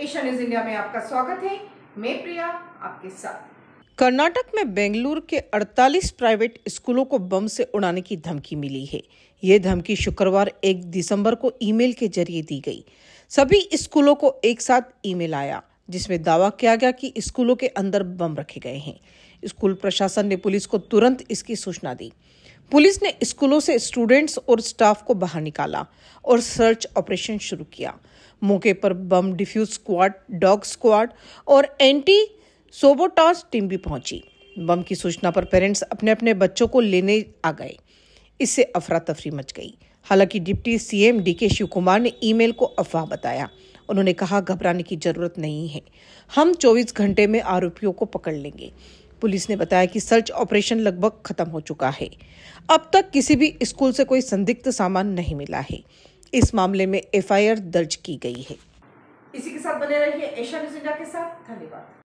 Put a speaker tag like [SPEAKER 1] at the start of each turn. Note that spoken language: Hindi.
[SPEAKER 1] एशिया न्यूज इंडिया में आपका स्वागत है मैं प्रिया आपके साथ
[SPEAKER 2] कर्नाटक में बेंगलुरु के 48 प्राइवेट स्कूलों को बम से उड़ाने की धमकी मिली है ये धमकी शुक्रवार 1 दिसंबर को ईमेल के जरिए दी गई सभी स्कूलों को एक साथ ईमेल आया जिसमें दावा किया गया कि स्कूलों के अंदर बम रखे गए हैं स्कूल प्रशासन ने पुलिस को तुरंत इसकी सूचना दी पुलिस ने स्कूलों से स्टूडेंट्स और स्टाफ को बाहर निकाला और सर्च ऑपरेशन शुरू किया मौके पर bomb defuse squad dog squad और एंटी सोबोटास टीम भी पहुंची बम की सूचना पर पेरेंट्स अपने अपने बच्चों को लेने आ गए इससे अफरा तफरी मच गई हालांकि डिप्टी सीएम डी के शिव कुमार ने ईमेल को अफवाह बताया उन्होंने कहा घबराने की जरूरत नहीं है हम 24 घंटे में आरोपियों को पकड़ लेंगे पुलिस ने बताया कि सर्च ऑपरेशन लगभग खत्म हो चुका है अब तक किसी भी स्कूल से कोई संदिग्ध सामान नहीं मिला है इस मामले में एफआईआर दर्ज की गई है इसी के साथ बने रहिए एशिया न्यूज इंडिया के साथ
[SPEAKER 1] धन्यवाद